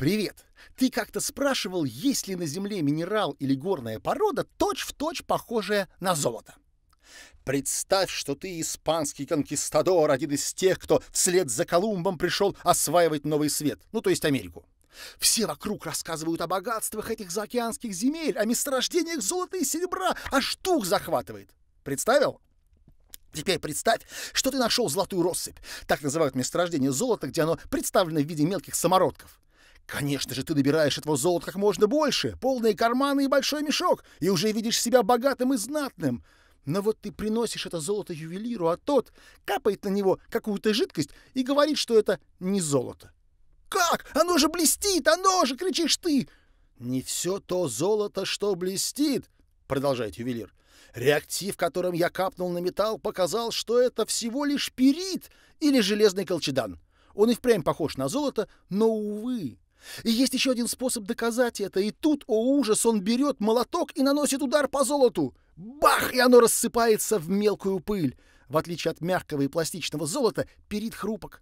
«Привет! Ты как-то спрашивал, есть ли на Земле минерал или горная порода, точь-в-точь точь похожая на золото?» Представь, что ты испанский конкистадор, один из тех, кто вслед за Колумбом пришел осваивать Новый Свет, ну то есть Америку. Все вокруг рассказывают о богатствах этих заокеанских земель, о месторождениях золота и серебра, а штук захватывает. Представил? Теперь представь, что ты нашел золотую россыпь. Так называют месторождение золота, где оно представлено в виде мелких самородков. Конечно же, ты добираешь этого золота как можно больше, полные карманы и большой мешок, и уже видишь себя богатым и знатным. Но вот ты приносишь это золото ювелиру, а тот капает на него какую-то жидкость и говорит, что это не золото. «Как? Оно же блестит! Оно же!» — кричишь ты. «Не все то золото, что блестит!» — продолжает ювелир. «Реактив, которым я капнул на металл, показал, что это всего лишь перит или железный колчедан. Он и впрямь похож на золото, но, увы, и есть еще один способ доказать это, и тут, о ужас, он берет молоток и наносит удар по золоту. Бах! И оно рассыпается в мелкую пыль. В отличие от мягкого и пластичного золота, перит хрупок.